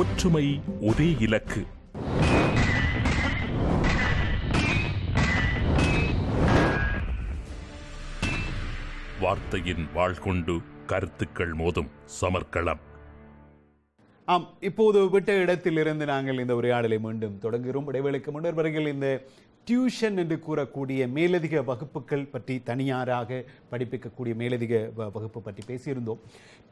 ஒற்றுமை ஒரே இலக்கு வார்த்தையின் வாழ்கொண்டு கருத்துக்கள் மோதும் சமர்க்களம் ஆம் இப்போது விட்ட இடத்திலிருந்து நாங்கள் இந்த உரையாடலை மீண்டும் தொடங்குகிறோம் இடைவேளைக்கு முன்னர் பிறகு இந்த டியூஷன் என்று கூறக்கூடிய மேலதிக வகுப்புகள் பற்றி தனியாராக படிப்பிக்கக்கூடிய மேலதிக வகுப்பு பற்றி பேசியிருந்தோம்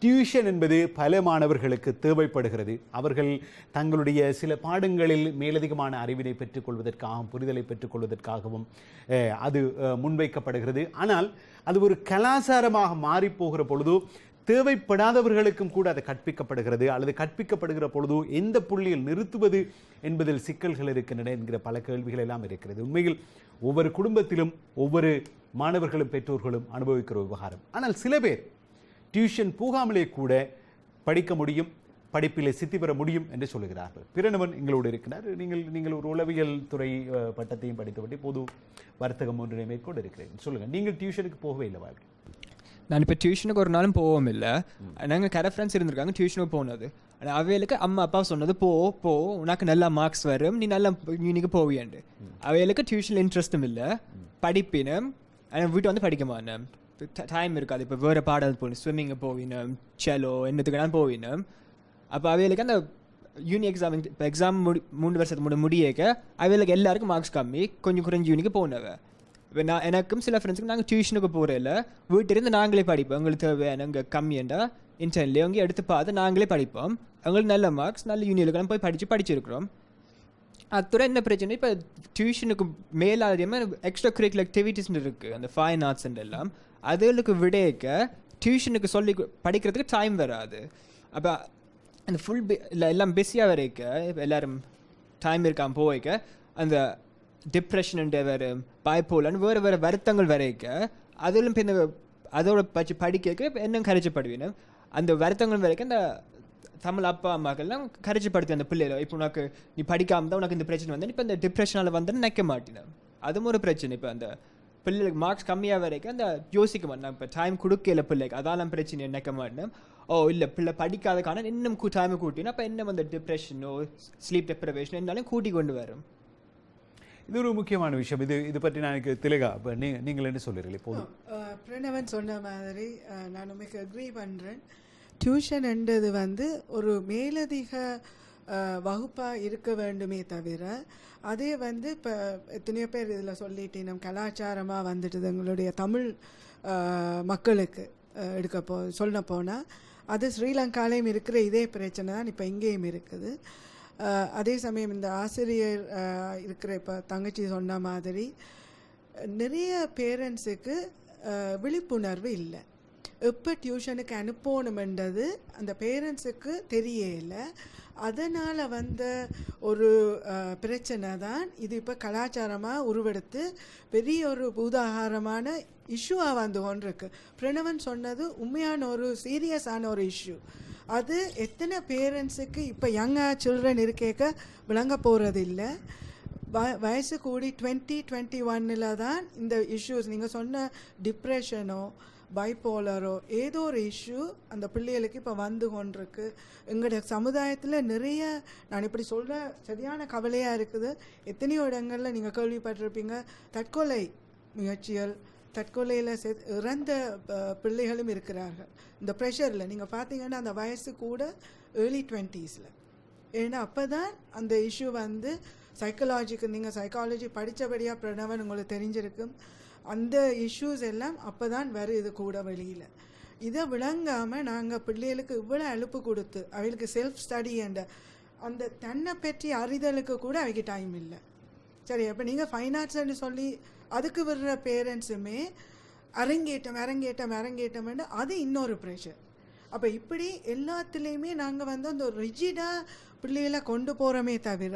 டியூஷன் என்பது பல மாணவர்களுக்கு தேவைப்படுகிறது அவர்கள் தங்களுடைய சில பாடங்களில் மேலதிகமான அறிவினை பெற்றுக்கொள்வதற்காகவும் புரிதலை பெற்றுக்கொள்வதற்காகவும் அது முன்வைக்கப்படுகிறது ஆனால் அது ஒரு கலாச்சாரமாக மாறிப்போகிற பொழுது தேவைப்படாதவர்களுக்கும் கூட அது கற்பிக்கப்படுகிறது அல்லது கற்பிக்கப்படுகிற பொழுது எந்த புள்ளியில் நிறுத்துவது என்பதில் சிக்கல்கள் இருக்கின்றன என்கிற பல கேள்விகள் எல்லாம் இருக்கிறது உண்மையில் ஒவ்வொரு குடும்பத்திலும் ஒவ்வொரு மாணவர்களும் பெற்றோர்களும் அனுபவிக்கிற விவகாரம் ஆனால் சில பேர் டியூஷன் போகாமலே கூட படிக்க முடியும் படிப்பிலே சித்தி பெற முடியும் என்று சொல்லுகிறார்கள் பிறனவன் எங்களோடு இருக்கிறார் நீங்கள் நீங்கள் ஒரு உளவியல் துறை பட்டத்தையும் படித்தபடி பொது வர்த்தகம் ஒன்றினை மேற்கொண்டு இருக்கிறேன் சொல்லுங்கள் நீங்கள் டியூஷனுக்கு போகவே இல்லை வாழ்க்கை நான் இப்போ டியூஷனுக்கு ஒரு நாளும் போகவும் இல்லை நாங்கள் கரை ஃப்ரெண்ட்ஸ் இருந்திருக்காங்க டியூஷனுக்கு போனது ஆனால் அவைகளுக்கு அம்மா அப்பா சொன்னது போ போ உனக்கு நல்லா மார்க்ஸ் வரும் நீ நல்லா இன்னைக்கு போவியாண்டு அவைகளுக்கு டியூஷனில் இன்ட்ரெஸ்ட்டும் இல்லை படிப்பினும் ஆனால் வீட்டை வந்து படிக்க மாட்டேன் டைம் இருக்காது இப்போ வேறு பாடல் போகணும் ஸ்விம்மிங்கு போவினோம் செலோ என்னத்துக்கு போவினோம் அப்போ அவைகளுக்கு அந்த யூனி எக்ஸாம் இப்போ எக்ஸாம் முடி மூணு வருஷத்துக்கு முடி முடியக்க அவைகளுக்கு எல்லாருக்கும் மார்க்ஸ் கம்மி கொஞ்சம் குறைஞ்சி யூனிக்கு போனவன் நான் எனக்கும் சில ஃப்ரெண்ட்ஸுக்கும் நாங்கள் டியூஷனுக்கு போகிறதில்ல வீட்டிலேருந்து நாங்களே படிப்போம் எங்களுக்கு தேவையான இங்கே கம்மியண்டா இன்டர்ன்லேயே அவங்க எடுத்து பார்த்து நாங்களே படிப்போம் அவங்களுக்கு நல்ல மார்க்ஸ் நல்ல யூனியனுக்கெல்லாம் போய் படித்து படிச்சிருக்கிறோம் அத்துறை என்ன பிரச்சனை இப்போ டியூஷனுக்கு மேலாதியமாக எக்ஸ்ட்ரா கரிக்குலர் ஆக்டிவிட்டிஸ்னு இருக்குது அந்த ஃபைன் ஆர்ட்ஸ்ன்னு எல்லாம் அதுகளுக்கு விடையக்க டியூஷனுக்கு சொல்லி படிக்கிறதுக்கு டைம் வராது அப்போ அந்த ஃபுல் இல்லை எல்லாம் பிஸியாக வரைக்க எல்லோரும் டைம் இருக்காமல் போய்க்க அந்த டிப்ரெஷன் என்ற வேறு பாய்போலன்னு வேறு வேறு வருத்தங்கள் வரைக்க அதிலும் இந்த அதோட பற்றி படிக்க இன்னும் கரைச்சப்படுவேன் அந்த வருத்தங்கள் வரைக்கும் அந்த தமிழ் அப்பா அம்மாக்கள்லாம் கரைச்சிப்படுத்து அந்த பிள்ளையில இப்போ உனக்கு நீ படிக்காமல் தான் உனக்கு இந்த பிரச்சனை வந்து இப்போ இந்த டிப்ரெஷனால் வந்து நிற்க மாட்டேன் அதுவும் ஒரு பிரச்சனை இப்போ அந்த பிள்ளைகளுக்கு மார்க்ஸ் கம்மியாக வரைக்கும் அந்த யோசிக்க மாட்டேன் இப்போ டைம் கொடுக்கல பிள்ளைக்கு அதெல்லாம் பிரச்சனை நினைக்க மாட்டேன் ஓ இல்லை பிள்ளை படிக்காத காரணம் இன்னும் டைம் கூட்டினா அப்போ இன்னும் அந்த டிப்ரெஷனோ ஸ்லீப் டெப்ரவேஷனோ இருந்தாலும் கூட்டி கொண்டு வரும் இது ஒரு முக்கியமான விஷயம் இது இது பற்றி நான் எனக்கு திலகா இப்போ நீ நீங்கள் என்ன சொல்லுறீங்களே போதும் uh, பிரணவன் சொன்ன மாதிரி uh, நான் உங்களுக்கு அக்ரி பண்ணுறேன் டியூஷன்ன்றது வந்து ஒரு மேலதிக uh, வகுப்பாக இருக்க வேண்டுமே தவிர அதே வந்து இப்போ எத்தனையோ பேர் இதில் சொல்லிட்டு நம் கலாச்சாரமாக வந்துட்டு எங்களுடைய தமிழ் மக்களுக்கு எடுக்க போ சொல்ல போனால் அது ஸ்ரீலங்காலையும் இருக்கிற இதே பிரச்சனை தான் இப்போ இங்கேயும் இருக்குது அதே சமயம் இந்த ஆசிரியர் இருக்கிற இப்போ தங்கச்சி சொன்ன மாதிரி நிறைய பேரண்ட்ஸுக்கு விழிப்புணர்வு இல்லை எப்போ டியூஷனுக்கு அனுப்பணுமென்றது அந்த பேரண்ட்ஸுக்கு தெரியலை அதனால் வந்த ஒரு பிரச்சனை தான் இது இப்போ கலாச்சாரமாக உருவெடுத்து பெரிய ஒரு உதாகாரமான இஷ்யூவாக வந்து கொண்டிருக்கு பிரணவன் சொன்னது உண்மையான ஒரு சீரியஸான ஒரு இஷ்யூ அது எத்தனை பேரண்ட்ஸுக்கு இப்போ யங் சில்ட்ரன் இருக்கேக்க விளங்க போகிறது இல்லை வ வயசு கூடி டுவெண்ட்டி டுவெண்ட்டி ஒன்னில் தான் இந்த இஷ்யூஸ் நீங்கள் சொன்ன டிப்ரெஷனோ பைபோலரோ ஏதோ ஒரு இஷ்யூ அந்த பிள்ளைகளுக்கு இப்போ வந்து கொண்டிருக்கு எங்களுடைய சமுதாயத்தில் நிறைய நான் இப்படி சொல்கிற சரியான கவலையாக இருக்குது எத்தனையோ இடங்களில் நீங்கள் கேள்விப்பட்டிருப்பீங்க தற்கொலை முயற்சிகள் தற்கொலையில் செ இறந்த பிள்ளைகளும் இருக்கிறார்கள் இந்த ப்ரெஷரில் நீங்கள் பார்த்தீங்கன்னா அந்த வயசு கூட ஏர்லி டுவெண்ட்டீஸில் ஏன்னா அப்போ தான் அந்த இஷ்யூ வந்து சைக்கலாஜிக்கு நீங்கள் சைக்காலஜி படித்தபடியாக பிரணவன் உங்களுக்கு தெரிஞ்சிருக்கும் அந்த இஷ்யூஸ் எல்லாம் அப்போ தான் வருது கூட வெளியில் இதை விளங்காமல் நாங்கள் பிள்ளைகளுக்கு இவ்வளோ அழுப்பு கொடுத்து அவளுக்கு செல்ஃப் ஸ்டடி என்ற அந்த தன்னை பற்றி அறிதலுக்கு கூட அவைக்கு டைம் இல்லை சரி அப்போ நீங்கள் ஃபைன் ஆர்ட்ஸ்னு சொல்லி அதுக்கு விடுற பேரண்ட்ஸுமே அரங்கேட்டம் அரங்கேட்டம் அரங்கேட்டம்னு அது இன்னொரு ப்ரெஷர் அப்போ இப்படி எல்லாத்துலேயுமே நாங்கள் வந்து அந்த ஒரு ரிஜிடாக பிள்ளைகளை கொண்டு போகிறோமே தவிர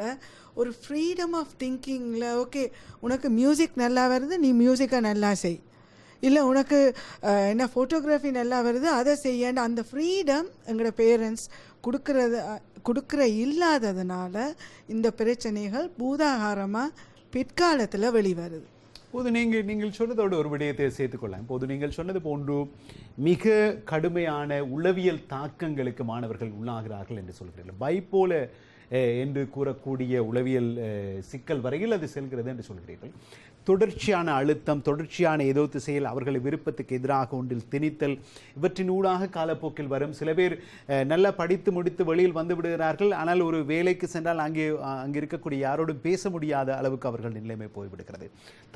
ஒரு ஃப்ரீடம் ஆஃப் திங்கிங்கில் ஓகே உனக்கு மியூசிக் நல்லா வருது நீ மியூசிக்கை நல்லா செய் இல்லை உனக்கு என்ன ஃபோட்டோகிராஃபி நல்லா வருது அதை செய்யன்னு அந்த ஃப்ரீடம் எங்களோட பேரண்ட்ஸ் கொடுக்கறது கொடுக்குற இல்லாததுனால இந்த பிரச்சனைகள் பூதாகாரமாக பிற்காலத்தில் வெளிவருது போது நீங்கள் நீங்கள் சொன்னதோடு ஒரு விடயத்தை சேர்த்துக்கொள்ளலாம் போது நீங்கள் சொன்னது போன்று மிக கடுமையான உளவியல் தாக்கங்களுக்கு மாணவர்கள் உள்ளாகிறார்கள் என்று சொல்கிறீர்கள் பைப்போல என்று கூறக்கூடிய உளவியல் சிக்கல் வரையில் அது செல்கிறது என்று சொல்கிறீர்கள் தொடர்ச்சியான அழுத்தம் தொடர்ச்சியான ஏதோ திசையில் அவர்களை விருப்பத்துக்கு எதிராக ஒன்றில் திணித்தல் இவற்றின் ஊடாக காலப்போக்கில் வரும் சில பேர் நல்லா படித்து முடித்து வெளியில் வந்து விடுகிறார்கள் ஆனால் ஒரு வேலைக்கு சென்றால் அங்கே அங்கே இருக்கக்கூடிய யாரோடும் பேச முடியாத அளவுக்கு அவர்கள் நிலைமை போய்விடுகிறது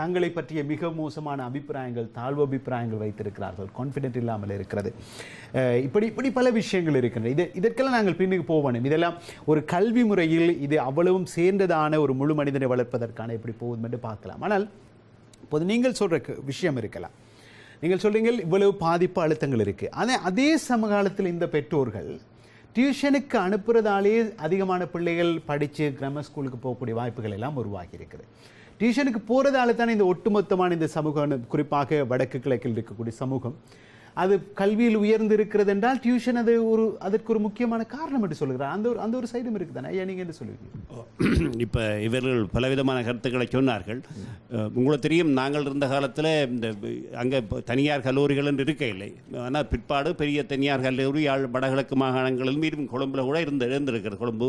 தங்களை பற்றிய மிக மோசமான அபிப்பிராயங்கள் தாழ்வு அபிப்பிராயங்கள் வைத்திருக்கிறார்கள் கான்ஃபிடென்ட் இல்லாமல் இருக்கிறது இப்படி இப்படி பல விஷயங்கள் இருக்கின்றன இது இதற்கெல்லாம் நாங்கள் பின்னுக்கு போக இதெல்லாம் ஒரு கல்வி முறையில் இது அவ்வளவும் சேர்ந்ததான ஒரு முழு மனிதனை வளர்ப்பதற்கான எப்படி போகும் என்று பார்க்கலாம் ஆனால் இப்போது நீங்கள் சொல்கிற விஷயம் இருக்கலாம் நீங்கள் சொல்கிறீங்க இவ்வளவு பாதிப்பு அழுத்தங்கள் இருக்குது ஆனால் அதே சமகாலத்தில் இந்த பெற்றோர்கள் டியூஷனுக்கு அனுப்புகிறதாலே அதிகமான பிள்ளைகள் படித்து கிராமர் ஸ்கூலுக்கு போகக்கூடிய வாய்ப்புகள் எல்லாம் உருவாகி இருக்குது டியூஷனுக்கு போகிறதால தானே இந்த ஒட்டுமொத்தமான இந்த சமூகம் குறிப்பாக வடக்கு கிழக்கில் இருக்கக்கூடிய சமூகம் அது கல்வியில் உயர்ந்து இருக்கிறது என்றால் டியூஷன் அது ஒரு அதற்கு ஒரு முக்கியமான காரணம் என்று சொல்கிறார் அந்த ஒரு அந்த ஒரு சைடும் இருக்குது தானே ஐயா நீங்கள் என்று சொல்லுவீங்க இப்போ இவர்கள் பலவிதமான கருத்துக்களை சொன்னார்கள் உங்களுக்கு தெரியும் நாங்கள் இருந்த காலத்தில் இந்த அங்கே தனியார் கல்லூரிகள் என்று இருக்க இல்லை ஆனால் பிற்பாடு பெரிய தனியார் கல்லூரி யாழ் வடகிழக்கு மாகாணங்களிலும் இருக்கும் கொழும்பில் கூட இருந்து இருந்திருக்கிறது கொழும்பு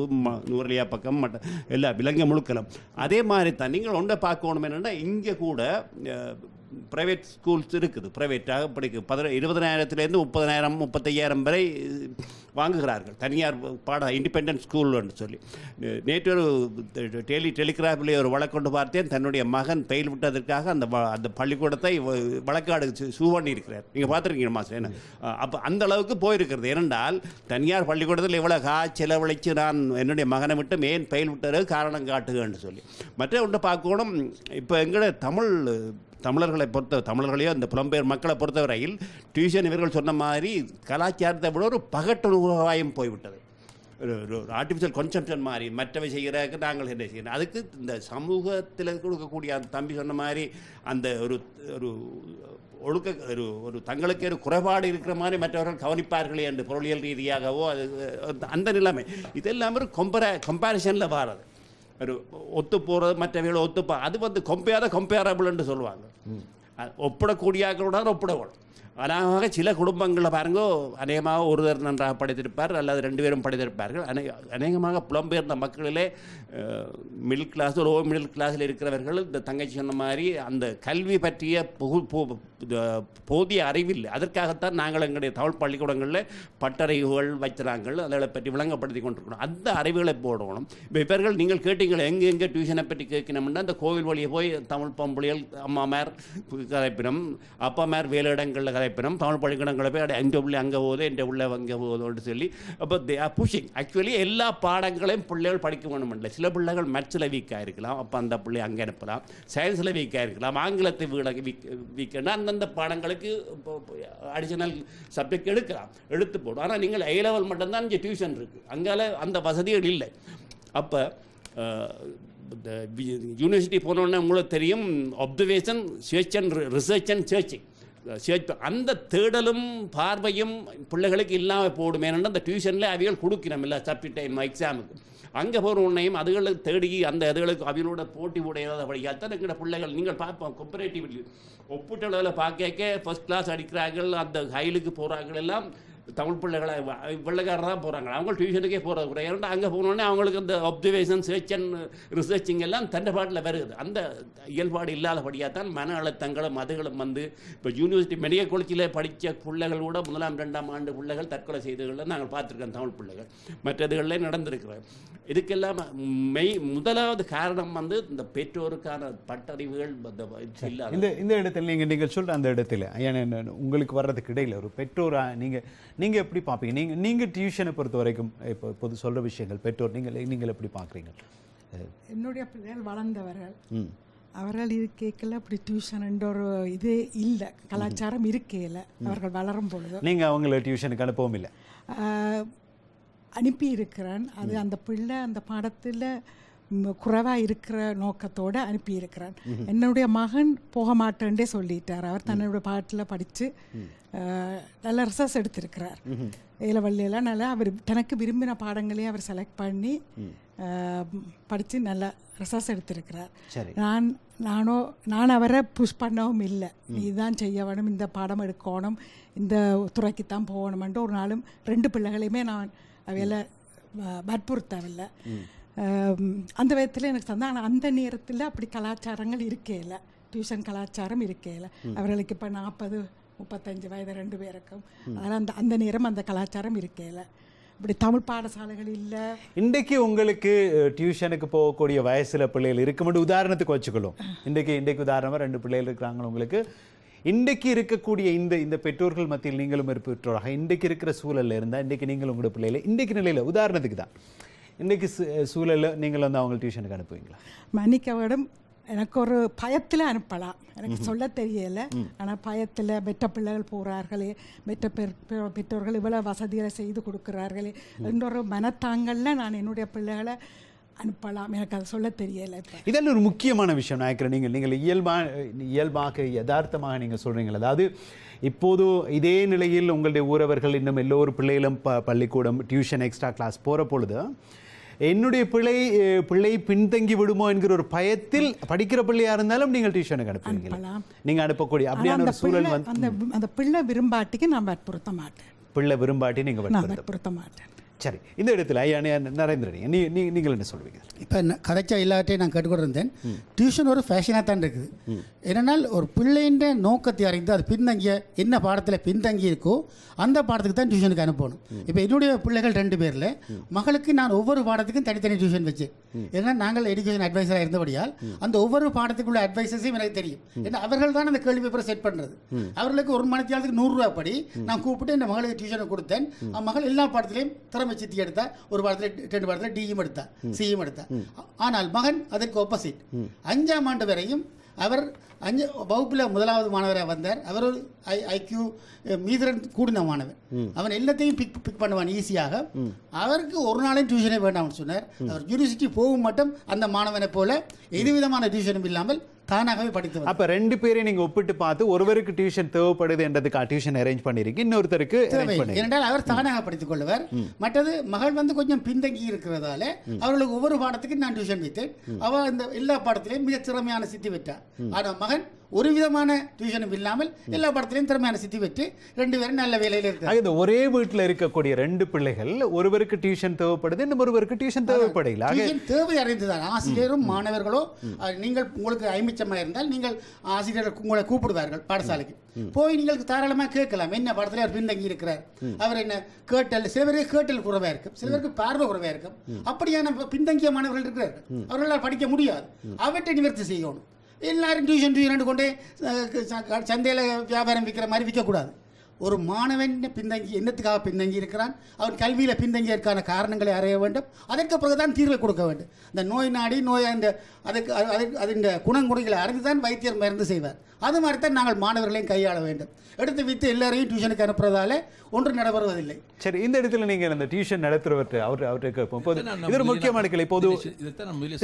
நூரலியா பக்கம் மற்ற எல்லா விலங்க முழுக்கலும் அதே மாதிரி தான் நீங்கள் ஒன்றை பார்க்கணும் என்னென்னா இங்கே கூட ப்ரைவேட் ஸ்கூல்ஸ் இருக்குது ப்ரைவேட்டாக படிக்க பதின இருபதனாயிரத்துலேருந்து முப்பதனாயிரம் முப்பத்தையாயிரம் வரை வாங்குகிறார்கள் தனியார் பாடம் இண்டிபெண்ட் ஸ்கூல் என்று சொல்லி நேற்று ஒரு டெலி டெலிகிராஃபிலே ஒரு வழக்கொண்டு பார்த்தேன் தன்னுடைய மகன் பெயில் விட்டதற்காக அந்த அந்த பள்ளிக்கூடத்தை வழக்காடு சூவண்ணி இருக்கிறார் நீங்கள் பார்த்துருக்கீங்க என்ன அப்போ அந்த அளவுக்கு போயிருக்கிறது ஏனென்றால் தனியார் பள்ளிக்கூடத்தில் இவ்வளோ கா செலவழித்து நான் என்னுடைய மகனை விட்டு மேன் பெயில் விட்டதற்கு காரணம் காட்டுகன்னு சொல்லி மற்ற ஒன்று பார்க்கணும் இப்போ எங்களோட தமிழ் தமிழர்களை பொறுத்த தமிழர்களையோ இந்த புலம்பெயர் மக்களை பொறுத்தவரையில் டியூஷன் இவர்கள் சொன்ன மாதிரி கலாச்சாரத்தை விட ஒரு பகட்டு பகட்டுணர்வாயம் போய்விட்டது ஒரு ஆர்டிஃபிஷியல் கன்சம்ஷன் மாதிரி மற்றவை செய்கிறாக்க நாங்கள் என்ன செய்யணும் அதுக்கு இந்த சமூகத்தில் கொடுக்கக்கூடிய அந்த தம்பி சொன்ன மாதிரி அந்த ஒரு ஒரு ஒழுக்க ஒரு ஒரு தங்களுக்கு ஒரு குறைபாடு இருக்கிற மாதிரி மற்றவர்கள் கவனிப்பார்களே என்று பொருளியல் ரீதியாகவோ அது அந்த நிலைமை இதெல்லாமே ஒரு கொம்பரை கம்பாரிசனில் வாரது ஒரு ஒத்து போகிறது மற்றவைகளை ஒத்துப்பா அது வந்து கொம்பையாத கொம்பேரபிள்னு சொல்லுவாங்க ஒப்பிடக்கூடியாக்களோட ஒப்பிடவணும் அநேகமாக சில குடும்பங்களை பாருங்கோ அநேகமாக ஒருவர் நன்றாக படித்திருப்பார் அல்லது ரெண்டு பேரும் படித்திருப்பார்கள் அநே அநேகமாக புலம்பெயர்ந்த மக்களிலே மிடில் கிளாஸ் லோ மிடில் கிளாஸில் இருக்கிறவர்கள் இந்த தங்கச்சி சொன்ன மாதிரி அந்த கல்வி பற்றிய புகு போதிய அறிவில் அதற்காகத்தான் நாங்கள் எங்களுடைய தமிழ் பள்ளிக்கூடங்களில் பட்டறைகள் வைக்கிறாங்க அதை பற்றி விளங்கப்படுத்தி கொண்டிருக்கணும் அந்த அறிவுகளை போடணும் இப்போ இவர்கள் நீங்கள் கேட்டீங்களா எங்கே எங்கே டியூஷனை பற்றி கேட்கணும்னா அந்த கோவில் வழியை போய் தமிழ் பம்புளிகள் அம்மாமார் கதைப்பினம் அப்பாமார் வேலை இடங்களில் கலைப்பினம் தமிழ் பள்ளிக்கூடங்களை போய் அடே எங்கள் பிள்ளை அங்கே போதோ என் பிள்ளை அங்கே போதோன்னு சொல்லி அப்போ தே ஆர் புஷிங் ஆக்சுவலி எல்லா பாடங்களையும் பிள்ளைகள் படிக்க வேணும்ல சில பிள்ளைகள் மேட்சில் வீக்காக இருக்கலாம் அப்போ அந்த பிள்ளை அங்கே அனுப்பலாம் சயின்ஸில் வீக்காக இருக்கலாம் ஆங்கிலத்தை வீட வீக்கன்னா அந்தந்த பாடங்களுக்கு அடிஷனல் சப்ஜெக்ட் எடுக்கலாம் எடுத்து போடும் ஆனால் நீங்கள் ஐ லெவல் மட்டும்தான் இங்கே டியூஷன் இருக்குது அங்கால அந்த வசதிகள் இல்லை அப்போ யூனிவர்சிட்டி போனோன்னே உங்களுக்கு தெரியும் observation search and research and searching சேர்த்து அந்த தேடலும் பார்வையும் பிள்ளைகளுக்கு இல்லாமல் போடும் ஏனென்ற அந்த டியூஷனில் அவைகள் கொடுக்கணும் இல்லை சப்ஜெக்ட் எக்ஸாமுக்கு அங்கே போகிற உன்னையும் அதுகளுக்கு தேடி அந்த இதுகளுக்கு அவங்களோட போட்டி உடையதை வழியாக அத்தனை இருக்கிற பிள்ளைகள் நீங்கள் பார்ப்போம் கொப்பரேட்டிவ் ஒப்பிட்ட அளவில் பார்க்க ஃபஸ்ட் கிளாஸ் அடிக்கிறார்கள் அந்த ஹைலுக்கு போகிறார்கள் எல்லாம் தமிழ் பிள்ளைகளை பிள்ளைக்காரர் தான் போகிறாங்க அவங்க டியூஷனுக்கே போகிறது கூட ஏன்னா அங்கே போனோடனே அவங்களுக்கு அந்த அப்சர்வேஷன் செர்ச்சன் ரிசர்ச்சிங் எல்லாம் தண்டபாட்டில் பாட்டில் வருது அந்த இயல்பாடு இல்லாதபடியாக தான் மன அழுத்தங்களும் மதுகளும் வந்து இப்போ யூனிவர்சிட்டி மெடிக்கல் காலேஜில் படித்த பிள்ளைகள் கூட முதலாம் ரெண்டாம் ஆண்டு பிள்ளைகள் தற்கொலை செய்ததுகளில் நாங்கள் பார்த்துருக்கோம் தமிழ் பிள்ளைகள் மற்றதுகளில் நடந்திருக்கிறது இதுக்கெல்லாம் மெய் முதலாவது காரணம் வந்து இந்த பெற்றோருக்கான பட்டறிவுகள் இந்த இந்த இடத்துல நீங்கள் நீங்கள் சொல்கிற அந்த இடத்துல ஏன்னா உங்களுக்கு வர்றதுக்கு இடையில் ஒரு பெற்றோராக நீங்கள் நீங்கள் எப்படி பார்ப்பீங்க நீங்கள் நீங்கள் டியூஷனை பொறுத்த வரைக்கும் இப்போ பொது சொல்கிற விஷயங்கள் பெற்றோர் நீங்கள் நீங்கள் எப்படி பார்க்குறீங்க என்னுடைய பிள்ளைகள் வளர்ந்தவர்கள் அவர்கள் இது கேட்கல அப்படி டியூஷன் ஒரு இது இல்லை கலாச்சாரம் இருக்கேல அவர்கள் வளரும் பொழுது நீங்கள் அவங்கள டியூஷனுக்கு அனுப்பவும் இல்லை அனுப்பி இருக்கிறேன் அது அந்த பிள்ளை அந்த பாடத்தில் குறைவாக இருக்கிற நோக்கத்தோடு அனுப்பியிருக்கிறான் என்னுடைய மகன் போக மாட்டேன்டே சொல்லிட்டார் அவர் தன்னுடைய பாட்டில் படித்து நல்ல ரிசர்ஸ் எடுத்திருக்கிறார் ஏலவள்ளியெல்லாம் நல்லா அவர் தனக்கு விரும்பின பாடங்களையும் அவர் செலக்ட் பண்ணி படித்து நல்லா ரிசர்ச் எடுத்திருக்கிறார் நான் நானோ நான் அவரை புஷ் பண்ணவும் இல்லை இதுதான் செய்ய வேணும் இந்த பாடம் எடுக்கணும் இந்த துறைக்கு தான் போகணுமென்ட்டு ஒரு நாளும் ரெண்டு பிள்ளைகளையுமே நான் அவையில் வற்புறுத்தவில்லை அந்த விதத்தில் எனக்கு சந்தோஷம் ஆனால் அந்த நேரத்தில் அப்படி கலாச்சாரங்கள் இருக்கையில் டியூஷன் கலாச்சாரம் இருக்கையில் அவர்களுக்கு இப்போ நாற்பது முப்பத்தஞ்சு வயது ரெண்டு பேருக்கும் அதனால் அந்த அந்த நேரம் அந்த கலாச்சாரம் இருக்கையில் இப்படி தமிழ் பாடசாலைகள் இல்லை இன்றைக்கு உங்களுக்கு டியூஷனுக்கு போகக்கூடிய வயசில் பிள்ளைகள் முடியும் உதாரணத்துக்கு வச்சுக்கொள்ளும் இன்றைக்கு இன்றைக்கு உதாரணமாக ரெண்டு பிள்ளைகள் இருக்கிறாங்க உங்களுக்கு இன்றைக்கு இருக்கக்கூடிய இந்த இந்த பெற்றோர்கள் மத்தியில் நீங்களும் பெற்றோராக இன்றைக்கு இருக்கிற சூழலில் இருந்தால் இன்றைக்கு நீங்கள் உங்களோட பிள்ளைகளை இன்றைக்கு நிலையில் உதாரணத்துக்கு தான் இன்னைக்கு சூழலில் நீங்கள் வந்து அவங்களை டியூஷனுக்கு அனுப்புவீங்களா மன்னிக்கவிடம் எனக்கு ஒரு பயத்தில் அனுப்பலாம் எனக்கு சொல்ல தெரியலை ஆனால் பயத்தில் பெற்ற பிள்ளைகள் போகிறார்களே பெற்ற பெற்றோர்கள் இவ்வளோ வசதிகளை செய்து கொடுக்குறார்களே இன்னொரு மனத்தாங்கல்ல நான் என்னுடைய பிள்ளைகளை அனுப்பலாம் எனக்கு அதை சொல்ல தெரியலை இதெல்லாம் ஒரு முக்கியமான விஷயம் நினைக்கிறேன் நீங்கள் நீங்கள் இயல்பா இயல்பாக யதார்த்தமாக நீங்கள் சொல்கிறீங்களா அதாவது இப்போது இதே நிலையில் உங்களுடைய ஊரவர்கள் இன்னும் எல்லோரும் பிள்ளைகளும் ப பள்ளிக்கூடம் டியூஷன் எக்ஸ்ட்ரா கிளாஸ் போகிற பொழுது என்னுடைய பிள்ளை பிள்ளை பின்தங்கி விடுமோ என்கிற ஒரு பயத்தில் படிக்கிற பிள்ளையா இருந்தாலும் நீங்கள் டியூஷனுக்கு அனுப்புவீங்களா நீங்க அனுப்பக்கூடிய அப்படியான ஒரு சூழல் வந்து அந்த பிள்ளை விரும்பாட்டிக்கு நான் வற்புறுத்த மாட்டேன் பிள்ளை விரும்பாட்டி நீங்க வற்புறுத்த மாட்டேன் சரி இந்த இடத்துல ஐயா நரேந்திரன் நீ நீ நீங்கள் என்ன சொல்வீங்க இப்போ கதைச்சா எல்லாவற்றையும் நான் கேட்டுக்கொண்டிருந்தேன் டியூஷன் ஒரு ஃபேஷனாக தான் இருக்குது என்னென்னால் ஒரு பிள்ளையின் நோக்கத்தை அறிந்து அது பின்தங்கிய என்ன பாடத்தில் பின்தங்கி இருக்கோ அந்த பாடத்துக்கு தான் டியூஷனுக்கு அனுப்பணும் இப்போ என்னுடைய பிள்ளைகள் ரெண்டு பேரில் மகளுக்கு நான் ஒவ்வொரு பாடத்துக்கும் தனித்தனி டியூஷன் வச்சு ஏன்னா நாங்கள் எஜுகேஷன் அட்வைஸராக இருந்தபடியால் அந்த ஒவ்வொரு பாடத்துக்குள்ள அட்வைசஸையும் எனக்கு தெரியும் ஏன்னா அவர்கள் தான் அந்த கேள்வி பேப்பரை செட் பண்ணுறது அவர்களுக்கு ஒரு மணி நேரத்துக்கு நூறுரூவா படி நான் கூப்பிட்டு என் மகளுக்கு டியூஷனை கொடுத்தேன் மகள் எல்லா பாடத்துலையும் திற ஆரம்ப சித்தி எடுத்தா ஒரு படத்தில் ரெண்டு படத்தில் டியும் எடுத்தா சியும் எடுத்தா ஆனால் மகன் அதற்கு ஒப்போசிட் அஞ்சாம் ஆண்டு வரையும் அவர் அஞ்சு வகுப்பில் முதலாவது மாணவராக வந்தார் அவர் ஒரு ஐ ஐக்யூ மீதிரன் கூடின மாணவர் அவன் எல்லாத்தையும் பிக் பிக் பண்ணுவான் ஈஸியாக அவருக்கு ஒரு நாளையும் டியூஷனே வேண்டாம்னு சொன்னார் அவர் யூனிவர்சிட்டி போகும் மட்டும் அந்த மாணவனை போல எதுவிதமான டியூஷனும் இல்லாமல் தானாகவே படித்து அப்ப ரெண்டு பேரையும் நீங்க ஒப்பிட்டு பார்த்து ஒருவருக்கு டியூஷன் தேவைப்படுது என்றதுக்காக டியூஷன் அரேஞ்ச் பண்ணிருக்கு இன்னொருத்தருக்கு ஏனென்றால் அவர் தானாக படித்துக் கொள்வார் மற்றது மகள் வந்து கொஞ்சம் பின்தங்கி இருக்கிறதால அவர்களுக்கு ஒவ்வொரு பாடத்துக்கும் நான் டியூஷன் வைத்தேன் அவள் இந்த எல்லா பாடத்திலையும் மிக திறமையான சித்தி பெற்றார் ஆனா மகன் ஒரு விதமான டியூஷனும் இல்லாமல் எல்லா படத்திலையும் திறமையான சித்தி பெற்று ரெண்டு பேரும் நல்ல வேலையில் இருக்காங்க இந்த ஒரே வீட்டில் இருக்கக்கூடிய ரெண்டு பிள்ளைகள் ஒருவருக்கு டியூஷன் தேவைப்படுது இன்னும் ஒருவருக்கு டியூஷன் தேவைப்படையில தேவை அறிந்துதான் ஆசிரியரும் மாணவர்களோ நீங்கள் உங்களுக்கு ஐமிச்சமாக இருந்தால் நீங்கள் ஆசிரியர் உங்களை கூப்பிடுவார்கள் பாடசாலைக்கு போய் நீங்கள் தாராளமாக கேட்கலாம் என்ன படத்தில் அவர் பின்தங்கி இருக்கிறார் அவர் என்ன கேட்டல் சில பேருக்கு கேட்டல் குறவாக இருக்கும் சில பேருக்கு பார்வை குறவாக இருக்கும் அப்படியான பின்தங்கிய மாணவர்கள் இருக்கிறார்கள் அவர்களால் படிக்க முடியாது அவற்றை நிவர்த்தி செய்யணும் எல்லோரும் டியூஷன் டியூஷன் கொண்டு சந்தையில் வியாபாரம் விற்கிற மாதிரி விற்கக்கூடாது ஒரு மாணவன் பின்தங்கி என்னத்துக்காக பின்தங்கி இருக்கிறான் அவன் கல்வியில் பின்தங்கியதற்கான காரணங்களை அறிய வேண்டும் அதற்கு பிறகு தான் தீர்வை கொடுக்க வேண்டும் இந்த நோய் நாடி நோய் அந்த அதுக்கு அது அது இந்த குணங்குறைகளை அறிந்து தான் வைத்தியர் மருந்து செய்வார் அது மாதிரி தான் நாங்கள் மாணவர்களையும் கையாள வேண்டும் எடுத்து வித்து எல்லாரையும் டியூஷனுக்கு அனுப்புறதால ஒன்று நடைபெறுவதில்லை சரி இந்த இடத்துல நீங்கள் அந்த டியூஷன் நடத்துறவர்கிட்ட அவர் அவர்கிட்ட கேட்போம் இது ஒரு முக்கியமான கிளை இப்போது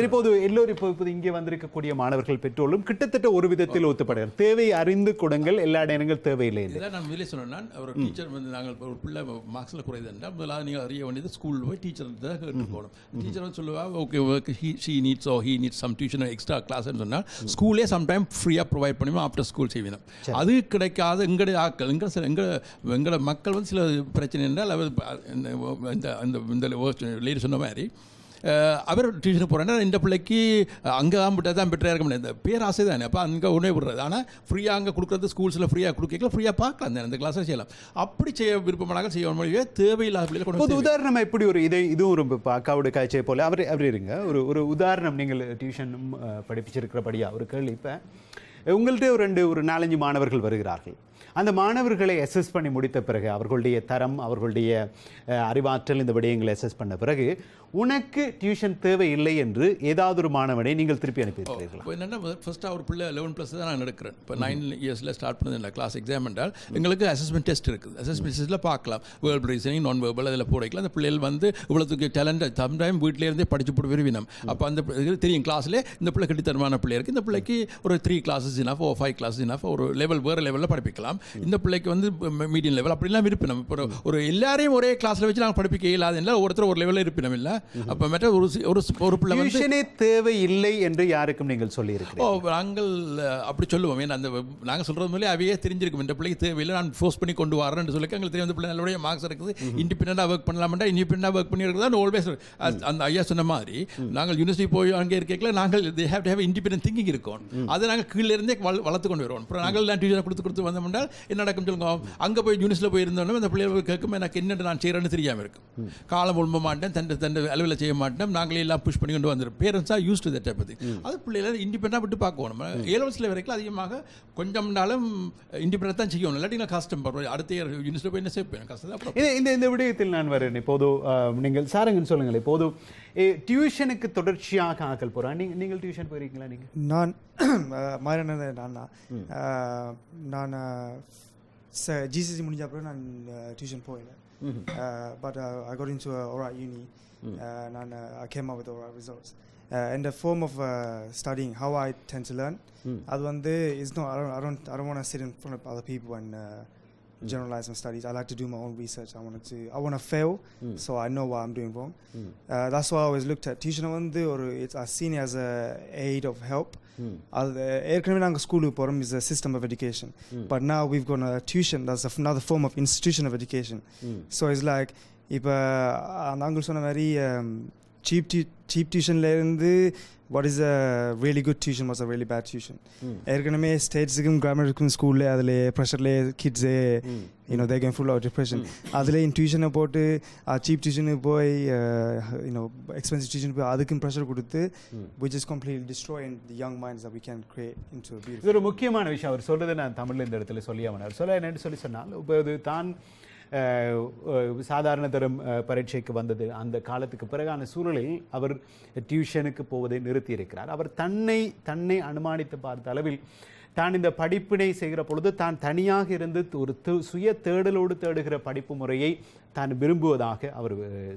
இப்போது எல்லோரும் இப்போ இப்போது இங்கே வந்திருக்கக்கூடிய மாணவர்கள் பெற்றோரும் கிட்டத்தட்ட ஒரு விதத்தில் ஒத்துப்படுகிறார் தேவை அறிந்து கொடுங்கள் எல்லா இடங்கள் தேவையில்லை இல்லை நான் வெளியே சொன்னேன் அவர் டீச்சர் வந்து நாங்கள் ஒரு பிள்ளை மார்க்ஸில் குறையுது என்றால் முதலாவது நீங்கள் அறிய வேண்டியது ஸ்கூல் போய் டீச்சர் தான் கேட்டு டீச்சர் வந்து சொல்லுவா okay she needs or he needs some tuition extra கிளாஸ்ன்னு சொன்னால் ஸ்கூலே சம்டைம் ஃப்ரீயாக ப்ரொவைட் பண்ணுவோம் மூலமாக ஆஃப்டர் ஸ்கூல் செய்வோம் அது கிடைக்காத எங்களுடைய ஆக்கள் எங்கள் சில எங்கள் எங்களோட மக்கள் வந்து சில பிரச்சனை என்றால் அவர் இந்த இந்த லேடி சொன்ன மாதிரி அவர் டியூஷன் போகிறேன்னா இந்த பிள்ளைக்கு அங்கே தான் விட்டால் தான் பெட்டராக இருக்க முடியாது பேராசை தானே அப்போ அங்கே உணவு விடுறது ஆனால் ஃப்ரீயாக அங்கே கொடுக்குறது ஸ்கூல்ஸில் ஃப்ரீயாக கொடுக்கல ஃப்ரீயாக பார்க்கலாம் அந்த கிளாஸில் செய்யலாம் அப்படி செய்ய விருப்பமாக செய்ய முடியவே தேவையில்லாத பிள்ளைகள் கொண்டு உதாரணம் எப்படி ஒரு இதை இதுவும் ஒரு அக்காவோட காய்ச்சியை போல் அவர் அப்படி இருங்க ஒரு ஒரு உதாரணம் நீங்கள் டியூஷன் படிப்பிச்சிருக்கிறபடியாக ஒரு கேள்வி இப்போ உங்கள்கிட்ட ஒரு ரெண்டு ஒரு நாலஞ்சு மாணவர்கள் வருகிறார்கள் அந்த மாணவர்களை அசஸ் பண்ணி முடித்த பிறகு அவர்களுடைய தரம் அவர்களுடைய அறிவாற்றல் இந்த விடயங்களை அசஸ் பண்ண பிறகு உனக்கு டியூஷன் தேவை இல்லை என்று ஏதாவது ஒரு மாணவனை நீங்கள் திருப்பி அனுப்பியிருக்கிறீர்கள் இப்போ என்னென்னா ஃபஸ்ட்டாக ஒரு பிள்ளை லெவன் ப்ளஸ் தான் நான் எடுக்கிறேன் இப்போ நைன் இயர்ஸில் ஸ்டார்ட் பண்ணது இல்லை கிளாஸ் எக்ஸாம் என்றால் எங்களுக்கு அசஸ்மெண்ட் டெஸ்ட் இருக்குது அசஸ்மெண்ட் டெஸ்ட்டில் பார்க்கலாம் வேர்ல்ட் ரீசனிங் நான் வேர்பல் அதில் போடைக்கலாம் அந்த பிள்ளைகள் வந்து இவ்வளோத்துக்கு டேலண்ட் சம்டைம் வீட்டிலேருந்தே படித்து போட்டு விரும்பினம் அப்போ அந்த தெரியும் கிளாஸ்லேயே இந்த பிள்ளை கிட்டத்தரமான பிள்ளை இருக்குது இந்த பிள்ளைக்கு ஒரு three classes enough or five classes enough ஒரு லெவல் வேறு லெவலில் படிப்பிக்கலாம் இருக்கலாம் இந்த பிள்ளைக்கு வந்து மீடியம் லெவல் அப்படிலாம் இருப்பினம் இப்போ ஒரு எல்லாரையும் ஒரே கிளாஸில் வச்சு நாங்கள் படிப்பிக்க இயலாது இல்லை ஒருத்தர் ஒரு லெவலில் இருப்பினம் இல்லை அப்போ மேட்டர் ஒரு ஒரு ஒரு பிள்ளை வந்து தேவை இல்லை என்று யாருக்கும் நீங்கள் சொல்லியிருக்கோம் ஓ நாங்கள் அப்படி சொல்லுவோம் ஏன்னா அந்த நாங்கள் சொல்கிறது மேலே அவையே தெரிஞ்சிருக்கும் இந்த பிள்ளைக்கு தேவையில்லை நான் ஃபோர்ஸ் பண்ணி கொண்டு வரேன்னு சொல்லி எங்களுக்கு தெரியும் பிள்ளை நல்லபடிய மார்க்ஸ் இருக்குது இண்டிபெண்டாக ஒர்க் பண்ணலாம்டா இண்டிபெண்டாக ஒர்க் பண்ணி இருக்கிறதா ஓல்வேஸ் அந்த ஐயா சொன்ன மாதிரி நாங்கள் யூனிவர்சிட்டி போய் அங்கே இருக்கல நாங்கள் they have to have independent thinking இருக்கோம் அதை நாங்கள் கீழே இருந்தே வளர்த்து கொண்டு வருவோம் அப்புறம் நாங்கள் டியூஷன் கொடுத்து கொடுத்து வந்தோம்னா போனால் என்ன நடக்கும் சொல்லுங்க அங்கே போய் யூனிஸில் போய் அந்த பிள்ளைகள் கேட்கும் எனக்கு என்னென்ன நான் செய்கிறேன்னு தெரியாமல் இருக்கும் காலம் உண்ப மாட்டேன் தண்டை தண்டை அளவில் செய்ய மாட்டேன் நாங்களே எல்லாம் புஷ் பண்ணி கொண்டு வந்துடும் பேரண்ட்ஸாக யூஸ் டு தட்டை பற்றி அது பிள்ளைகளை இண்டிபெண்டாக விட்டு பார்க்கணும் ஏலவன்ஸில் வரைக்கும் அதிகமாக கொஞ்சம் நாளும் இண்டிபெண்டாக தான் செய்யணும் இல்லாட்டி நான் கஷ்டம் பண்ணுவோம் அடுத்த இயர் யூனிஸில் போய் என்ன சேர்ப்பேன் கஷ்டம் இந்த இந்த விடயத்தில் நான் வரேன் இப்போது நீங்கள் சாருங்கன்னு சொல்லுங்கள் இப்போது டியூஷனுக்கு தொடர்ச்சியாக ஆக்கல் போகிறான் நீங்கள் நீங்கள் டியூஷன் போயிருக்கீங்களா நீங்கள் நான் மாறினது நான் நான் ச ஜிசிசி முடிஞ்ச அப்புறம் நான் டியூஷன் போயில but I got in to a uni நான் came a with a resource and form of studying how I then learn அது வந்து is no around around around sit in front other people and Mm. generalize my studies. I like to do my own research. I want to I want to fail, mm. so I know what I'm doing wrong. Mm. Uh, that's why I always looked at day, or it's a seen as a aid of help. Mm. Uh, school is a system of education, mm. but now we've got a uh, tuition that's another form of institution of education. Mm. So it's like if uh, அந்த uncle சொன்ன um, cheap cheap tuition learning what is a really good tuition was a really bad tuition ஏற்கனவே ஸ்டேட்ஸுக்கும் கிராமருக்கும் ஸ்கூல்லே அதில் ப்ரெஷர்லே kids you know they came full of depression என் டியூஷனை போட்டு சீப் uh, டியூஷனுக்கு போய் யூனோ எக்ஸ்பென்சிவ் டியூஷன் போய் அதுக்கும் ப்ரெஷர் கொடுத்து which is complete destroy in the young minds we can create in இது ஒரு முக்கியமான விஷயம் அவர் சொல்கிறது நான் தமிழ்ல இந்த இடத்துல சொல்லியாமல் அவர் சொல்ல என்னென்னு சொல்லி சொன்னால் இப்போ இது தான் சாதாரண தரம் பரீட்சைக்கு வந்தது அந்த காலத்துக்கு பிறகான சூழலில் அவர் டியூஷனுக்கு போவதை நிறுத்தியிருக்கிறார் அவர் தன்னை தன்னை அனுமானித்து பார்த்த அளவில் தான் இந்த படிப்பினை செய்கிற பொழுது தான் தனியாக இருந்து ஒரு சுய தேடலோடு தேடுகிற படிப்பு முறையை தான் விரும்புவதாக அவர்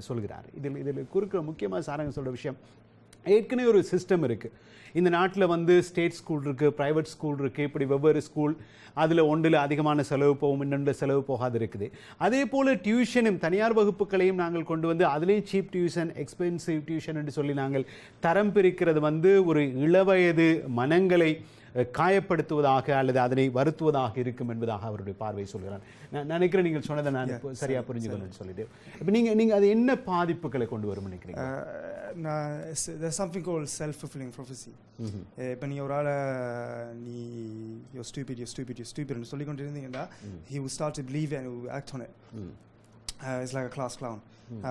சொல்கிறார் இதில் இதில் குறுக்கிற முக்கியமாக சாரங்க சொல்கிற விஷயம் ஏற்கனவே ஒரு சிஸ்டம் இருக்குது இந்த நாட்டில் வந்து ஸ்டேட் ஸ்கூல் இருக்குது ப்ரைவேட் ஸ்கூல் இருக்குது இப்படி வெவ்வேறு ஸ்கூல் அதில் ஒன்றில் அதிகமான செலவு போகும் இன்னொன்று செலவு போகாது இருக்குது அதே போல் டியூஷனும் தனியார் வகுப்புகளையும் நாங்கள் கொண்டு வந்து அதுலேயும் சீப் டியூஷன் எக்ஸ்பென்சிவ் டியூஷன் என்று சொல்லி நாங்கள் தரம் பிரிக்கிறது வந்து ஒரு இளவயது மனங்களை காயப்படுத்துவதாக அல்லது அதனை வருத்துவதாக இருக்கும் என்பதாக அவருடைய பார்வை சொல்கிறார் நான் நினைக்கிறேன் நீங்கள் சொன்னதை நான் சரியா புரிஞ்சுக்கணும்னு சொல்லிட்டு இப்போ நீங்கள் நீங்கள் அது என்ன பாதிப்புகளை கொண்டு வரும் நினைக்கிறீங்க நான் something call self fulfilling prophecy இப்போ நீ ஒரு ஆளை நீ யோ ஸ்டூபிட் யோ ஸ்டூபிட் யோ ஸ்டூபிட்னு சொல்லி கொண்டு இருந்தீங்கன்னா he will start to believe and act on it it's like class clown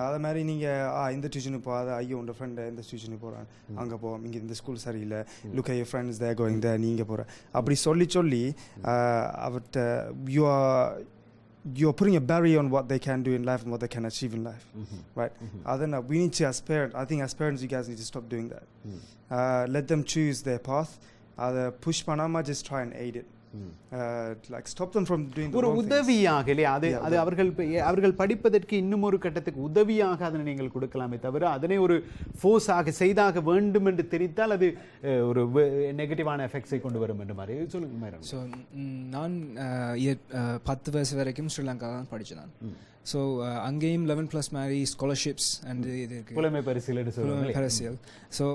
அது மாதிரி நீங்கள் இந்த டியூஷனுக்கு போகாத ஐயோ உங்கள் ஃப்ரெண்டு இந்த டியூஷனுக்கு போகிறான் hmm. அங்கே போவோம் இங்கே இந்த ஸ்கூல் சரியில்லை look I friends they going they நீங்கள் போகிற அப்படி சொல்லி சொல்லி hmm. uh, அவர்கிட்ட you are you're putting a barrier on what they can do in life and what they can achieve in life, mm-hmm. right? Mm-hmm. Other than we need to as parents. I think as parents, you guys need to stop doing that. Hmm. Uh, let them choose their path. push panama, just try and aid it. Like stop them from ஒரு உதவியாக இல்லையா அது அது அவர்கள் அவர்கள் படிப்பதற்கு இன்னும் ஒரு கட்டத்துக்கு உதவியாக அதனை நீங்கள் கொடுக்கலாமே தவிர அதனை ஒரு ஆக செய்தாக வேண்டும் என்று தெரிந்தால் அது ஒரு நெகட்டிவான எஃபெக்ட்ஸை கொண்டு வரும் என்று மாதிரி சொல்லுங்க மேடம் ஸோ நான் பத்து வயசு வரைக்கும் ஸ்ரீலங்கா தான் படித்தேன் நான் ஸோ அங்கேயும் லெவன் ப்ளஸ் மாதிரி ஸ்காலர்ஷிப்ஸ் அண்ட் இது இருக்குது புலமை பரிசியல் புலமை பரிசியல் ஸோ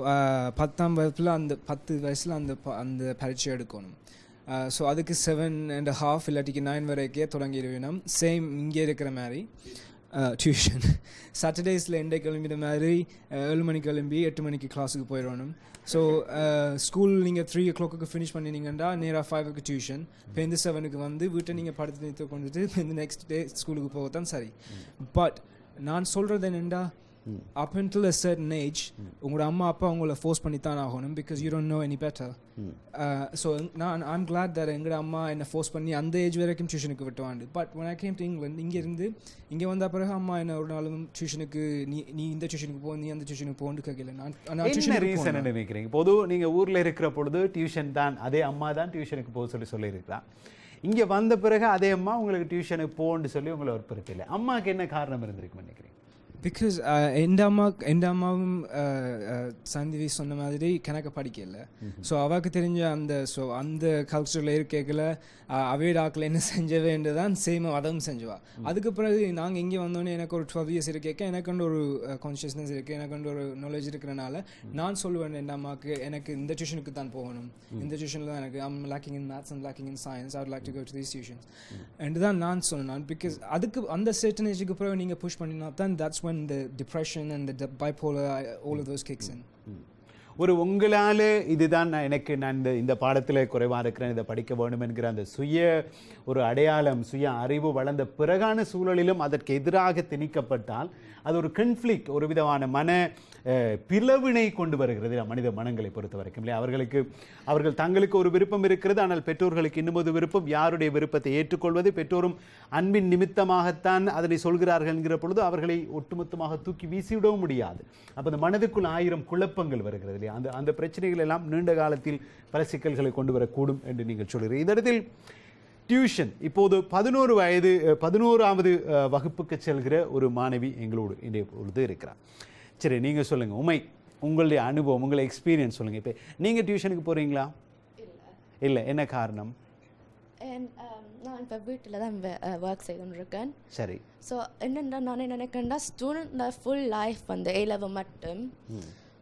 பத்தாம் வயசுல அந்த பத்து வயசில் அந்த அந்த பரீட்சை எடுக்கணும் ஸோ uh, அதுக்கு செவன் அண்ட் ஹாஃப் இல்லாட்டிக்கு நைன் வரைக்கே தொடங்கிடுவேணும் சேம் இங்கே இருக்கிற மாதிரி டியூஷன் சாட்டர்டேஸில் எண்டே கிளம்பின மாதிரி uh, ஏழு மணிக்கு கிளம்பி எட்டு மணிக்கு கிளாஸுக்கு போயிடணும் ஸோ ஸ்கூல் நீங்கள் த்ரீ ஓ கிளாக்கு ஃபினிஷ் பண்ணினீங்கன்னா நேராக ஃபைவுக்கு டியூஷன் இப்போ இந்த செவனுக்கு வந்து வீட்டை நீங்கள் படுத்து நிறுத்த கொண்டுட்டு இந்த நெக்ஸ்ட் டே ஸ்கூலுக்கு போகத்தான் சரி பட் நான் சொல்கிறது என்னென்னா up until a certain age உங்களோட அம்மா அப்பா உங்களை ஃபோர்ஸ் பண்ணி தான் ஆகணும் because you don't know any better so நான் ஐம் கிளாட் தர் எங்களோட அம்மா என்னை ஃபோர்ஸ் பண்ணி அந்த ஏஜ் வரைக்கும் டியூஷனுக்கு விட்டுவாண்டு but when I came to England இருந்து இங்கே வந்த பிறகு அம்மா என்ன ஒரு நாளும் டியூஷனுக்கு நீ நீ இந்த டியூஷனுக்கு போ நீ அந்த டியூஷனுக்கு போன்னு கேட்கல நான் நான் ரீசன் நினைக்கிறீங்க பொது நீங்கள் ஊரில் இருக்கிற பொழுது டியூஷன் தான் அதே அம்மா தான் டியூஷனுக்கு போக சொல்லி சொல்லியிருக்கிறான் இங்கே வந்த பிறகு அதே அம்மா உங்களுக்கு டியூஷனுக்கு போன்னு சொல்லி உங்களை வற்புறுத்தலை அம்மாவுக்கு என்ன காரணம் இருந்திருக்கு நினைக்கிறீங்க பிகாஸ் எந்த அம்மா எந்த அம்மாவும் சந்திவி சொன்ன மாதிரி கணக்க படிக்கல ஸோ அவளுக்கு தெரிஞ்ச அந்த ஸோ அந்த கல்ச்சரில் இருக்கல அவே டாக்கில் என்ன என்று தான் சேம் வதவும் செஞ்சுவா அதுக்கு பிறகு நாங்கள் இங்கே வந்தோடனே எனக்கு ஒரு டுவெல் இயர்ஸ் இருக்கேக்க எனக்குண்டு ஒரு கான்ஷியஸ்னஸ் இருக்குது எனக்குண்டு ஒரு நாலேஜ் இருக்கிறனால நான் சொல்லுவேன் என் அம்மாவுக்கு எனக்கு இந்த டியூஷனுக்கு தான் போகணும் இந்த டியூஷனில் தான் எனக்கு I'm lacking in maths and lacking in science are like to go to these tuitions என்று தான் நான் சொன்னேன் பிகாஸ் அதுக்கு அந்த ஏஜுக்கு பிறகு நீங்கள் புஷ் பண்ணினா தான் that's when the depression and the bipolar, all of those kicks in. ஒரு உங்களால் இதுதான் நான் எனக்கு நான் இந்த இந்த பாடத்தில் குறைவாக இருக்கிறேன் இதை படிக்க வேண்டும் என்கிற அந்த சுய ஒரு அடையாளம் சுய அறிவு வளர்ந்த பிறகான சூழலிலும் அதற்கு எதிராக திணிக்கப்பட்டால் அது ஒரு கன்ஃப்ளிக் ஒரு விதமான மன பிளவினை கொண்டு வருகிறது மனித மனங்களை பொறுத்த வரைக்கும் இல்லையா அவர்களுக்கு அவர்கள் தங்களுக்கு ஒரு விருப்பம் இருக்கிறது ஆனால் பெற்றோர்களுக்கு இன்னும் விருப்பம் யாருடைய விருப்பத்தை ஏற்றுக்கொள்வது பெற்றோரும் அன்பின் நிமித்தமாகத்தான் அதனை சொல்கிறார்கள் என்கிற பொழுது அவர்களை ஒட்டுமொத்தமாக தூக்கி வீசிவிடவும் முடியாது அப்போ அந்த மனதுக்குள் ஆயிரம் குழப்பங்கள் வருகிறது இல்லையா அந்த அந்த பிரச்சனைகள் எல்லாம் நீண்ட காலத்தில் பல சிக்கல்களை கொண்டு வரக்கூடும் என்று நீங்கள் சொல்கிறீர்கள் இந்த இடத்தில் டியூஷன் இப்போது பதினோரு வயது பதினோராவது வகுப்புக்கு செல்கிற ஒரு மாணவி எங்களோடு இன்றைய பொழுது இருக்கிறார் சரி நீங்கள் சொல்லுங்கள் உமை உங்களுடைய அனுபவம் உங்களை எக்ஸ்பீரியன்ஸ் சொல்லுங்கள் இப்போ நீங்கள் டியூஷனுக்கு போகிறீங்களா இல்லை என்ன காரணம் நான் இப்போ வீட்டில் தான் ஒர்க் செய்து கொண்டிருக்கேன் சரி ஸோ என்னென்னா நான் என்ன நினைக்கிறேன்னா ஸ்டூடெண்ட் ஃபுல் லைஃப் வந்து ஏ மட்டும்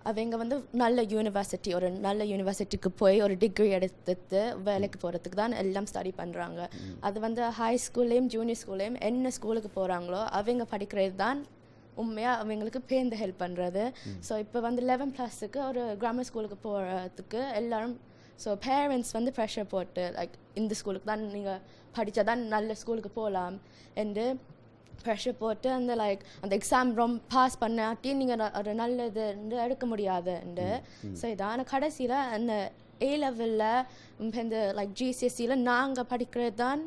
அவங்க வந்து நல்ல யூனிவர்சிட்டி ஒரு நல்ல யூனிவர்சிட்டிக்கு போய் ஒரு டிகிரி எடுத்துட்டு வேலைக்கு போகிறதுக்கு தான் எல்லாம் ஸ்டடி பண்ணுறாங்க அது வந்து ஹை ஸ்கூல்லேயும் ஜூனியர் ஸ்கூல்லையும் என்ன ஸ்கூலுக்கு போகிறாங்களோ அவங்க படிக்கிறது தான் உண்மையாக அவங்களுக்கு பேர்ந்து ஹெல்ப் பண்ணுறது ஸோ இப்போ வந்து லெவன் ப்ளஸுக்கு ஒரு கிராமர் ஸ்கூலுக்கு போகிறதுக்கு எல்லாரும் ஸோ பேரண்ட்ஸ் வந்து ப்ரெஷர் போட்டு லைக் இந்த ஸ்கூலுக்கு தான் நீங்கள் படித்தா தான் நல்ல ஸ்கூலுக்கு போகலாம் என்று ப்ரெஷர் போட்டு அந்த லைக் அந்த எக்ஸாம் ரொம்ப பாஸ் பண்ணாட்டி நீங்கள் ஒரு நல்லதுன்னு எடுக்க முடியாதுண்டு ஸோ இதான் ஆனால் கடைசியில் அந்த ஏ லெவலில் இந்த e லைக் ஜிசிஎஸ்சியில் நாங்கள் படிக்கிறது தான்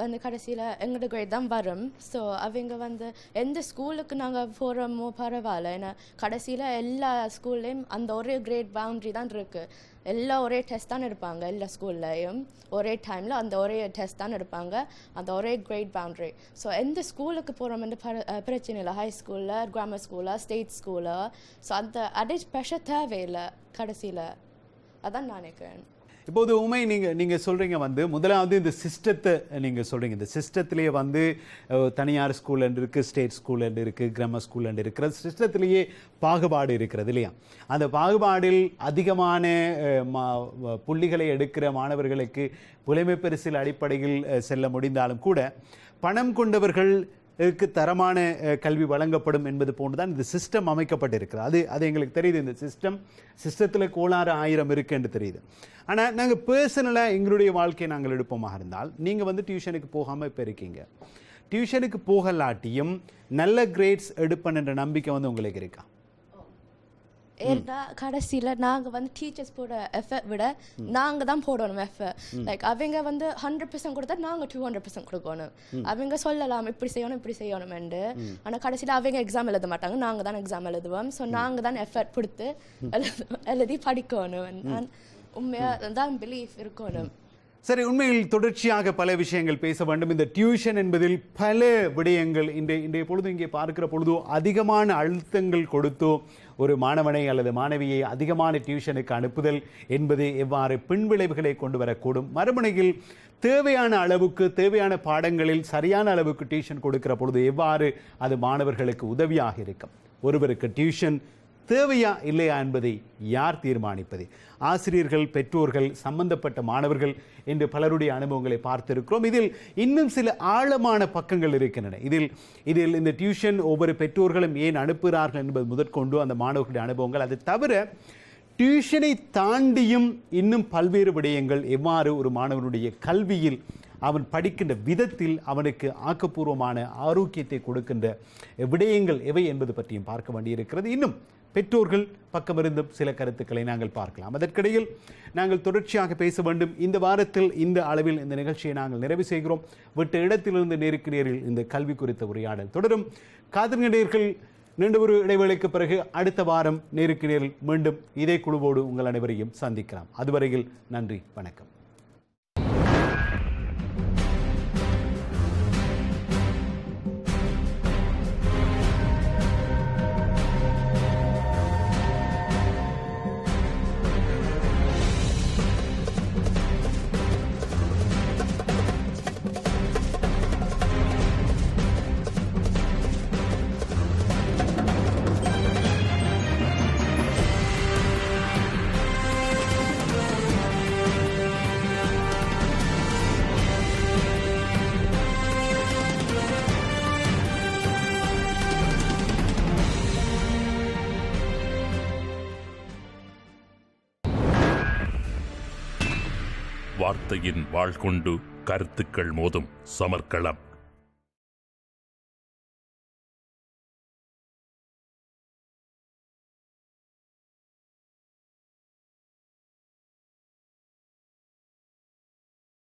வந்து கடைசியில் எங்களோட கிரேட் தான் வரும் ஸோ அவங்க வந்து எந்த ஸ்கூலுக்கு நாங்கள் போகிறோமோ பரவாயில்ல ஏன்னா கடைசியில் எல்லா ஸ்கூல்லேயும் அந்த ஒரே கிரேட் பவுண்ட்ரி தான் இருக்குது எல்லா ஒரே டெஸ்ட் தான் எடுப்பாங்க எல்லா ஸ்கூல்லையும் ஒரே டைமில் அந்த ஒரே டெஸ்ட் தான் எடுப்பாங்க அந்த ஒரே கிரேட் பவுண்ட்ரி ஸோ எந்த ஸ்கூலுக்கு போகிறோம்னு பிரச்சனை இல்லை ஹை ஸ்கூலில் கிராமர் ஸ்கூலாக ஸ்டேட் ஸ்கூலாக ஸோ அந்த அடேஜ் ஸ்பெஷல் தேவையில்லை கடைசியில் அதான் நான் நினைக்கிறேன் இப்போது உண்மை நீங்கள் நீங்கள் சொல்கிறீங்க வந்து முதலாவது இந்த சிஸ்டத்தை நீங்கள் சொல்கிறீங்க இந்த சிஸ்டத்திலேயே வந்து தனியார் ஸ்கூல் என்று இருக்குது ஸ்டேட் ஸ்கூல் என்று இருக்குது கிராம ஸ்கூல் என்று இருக்கிற சிஸ்டத்திலேயே பாகுபாடு இருக்கிறது இல்லையா அந்த பாகுபாடில் அதிகமான மா புள்ளிகளை எடுக்கிற மாணவர்களுக்கு புலைமை பரிசில் அடிப்படையில் செல்ல முடிந்தாலும் கூட பணம் கொண்டவர்கள் இருக்கு தரமான கல்வி வழங்கப்படும் என்பது போன்று தான் இந்த சிஸ்டம் அமைக்கப்பட்டிருக்கிறது அது அது எங்களுக்கு தெரியுது இந்த சிஸ்டம் சிஸ்டத்தில் கோளாறு ஆயிரம் இருக்குன்னு தெரியுது ஆனால் நாங்கள் பர்சனலாக எங்களுடைய வாழ்க்கையை நாங்கள் எடுப்போமாக இருந்தால் நீங்கள் வந்து டியூஷனுக்கு போகாமல் இப்போ இருக்கீங்க டியூஷனுக்கு போகலாட்டியும் நல்ல கிரேட்ஸ் என்ற நம்பிக்கை வந்து உங்களுக்கு இருக்கா ஏன்னா கடைசியில் நாங்கள் வந்து டீச்சர்ஸ் போட எஃபர்ட் விட நாங்கள் தான் போடணும் எஃபர்ட் லைக் அவங்க வந்து ஹண்ட்ரட் பர்சன்ட் கொடுத்தா நாங்கள் டூ ஹண்ட்ரட் பர்சன்ட் கொடுக்கணும் அவங்க சொல்லலாம் இப்படி செய்யணும் இப்படி செய்யணுமெண்டு ஆனால் கடைசியில் அவங்க எக்ஸாம் எழுத மாட்டாங்க நாங்கள் தான் எக்ஸாம் எழுதுவோம் ஸோ நாங்கள் தான் எஃபர்ட் கொடுத்து எழுதி படிக்கணும் நான் உண்மையாக தான் பிலீஃப் இருக்கணும் சரி உண்மையில் தொடர்ச்சியாக பல விஷயங்கள் பேச வேண்டும் இந்த டியூஷன் என்பதில் பல விடயங்கள் இன்றைய இன்றைய பொழுது இங்கே பார்க்கிற பொழுதோ அதிகமான அழுத்தங்கள் கொடுத்தோ ஒரு மாணவனை அல்லது மாணவியை அதிகமான டியூஷனுக்கு அனுப்புதல் என்பது எவ்வாறு பின்விளைவுகளை கொண்டு வரக்கூடும் மறுமுனையில் தேவையான அளவுக்கு தேவையான பாடங்களில் சரியான அளவுக்கு டியூஷன் கொடுக்கிற பொழுது எவ்வாறு அது மாணவர்களுக்கு உதவியாக இருக்கும் ஒருவருக்கு டியூஷன் தேவையா இல்லையா என்பதை யார் தீர்மானிப்பது ஆசிரியர்கள் பெற்றோர்கள் சம்பந்தப்பட்ட மாணவர்கள் என்று பலருடைய அனுபவங்களை பார்த்திருக்கிறோம் இதில் இன்னும் சில ஆழமான பக்கங்கள் இருக்கின்றன இதில் இதில் இந்த டியூஷன் ஒவ்வொரு பெற்றோர்களும் ஏன் அனுப்புகிறார்கள் என்பது முதற்கொண்டு அந்த மாணவர்களுடைய அனுபவங்கள் அது தவிர டியூஷனை தாண்டியும் இன்னும் பல்வேறு விடயங்கள் எவ்வாறு ஒரு மாணவனுடைய கல்வியில் அவன் படிக்கின்ற விதத்தில் அவனுக்கு ஆக்கப்பூர்வமான ஆரோக்கியத்தை கொடுக்கின்ற விடயங்கள் எவை என்பது பற்றியும் பார்க்க வேண்டியிருக்கிறது இன்னும் பெற்றோர்கள் பக்கமிருந்தும் சில கருத்துக்களை நாங்கள் பார்க்கலாம் அதற்கிடையில் நாங்கள் தொடர்ச்சியாக பேச வேண்டும் இந்த வாரத்தில் இந்த அளவில் இந்த நிகழ்ச்சியை நாங்கள் நிறைவு செய்கிறோம் விட்ட இடத்திலிருந்து நேருக்கு நேரில் இந்த கல்வி குறித்த உரையாடல் தொடரும் காதல்கண்டியர்கள் நீண்ட ஒரு இடைவேளைக்கு பிறகு அடுத்த வாரம் நேருக்கு நேரில் மீண்டும் இதே குழுவோடு உங்கள் அனைவரையும் சந்திக்கலாம் அதுவரையில் நன்றி வணக்கம் வார்த்தையின் வாழ்கொண்டு கருத்துக்கள் மோதும் சமர்க்களம்